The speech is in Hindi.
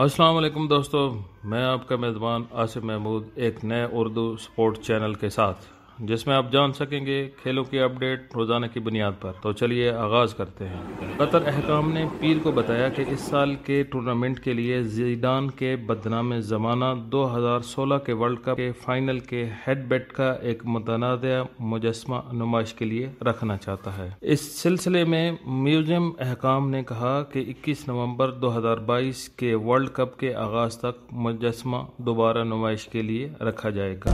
अस्सलाम वालेकुम दोस्तों मैं आपका मेज़बान आसिफ महमूद एक नए उर्दू स्पोर्ट चैनल के साथ जिसमें आप जान सकेंगे खेलों की अपडेट रोजाना की बुनियाद पर तो चलिए आगाज करते हैं कतर अहकाम ने पीर को बताया कि इस साल के टूर्नामेंट के लिए जीडान के बदनाम जमाना 2016 के वर्ल्ड कप के फाइनल के हेड बेट का एक मुतनाद मुजस्मा नुमाइश के लिए रखना चाहता है इस सिलसिले में म्यूजियम अहकाम ने कहा कि इक्कीस नवम्बर दो हजार बाईस के वर्ल्ड कप के आगाज तक मुजस्मा दोबारा नुमाइश के लिए रखा जाएगा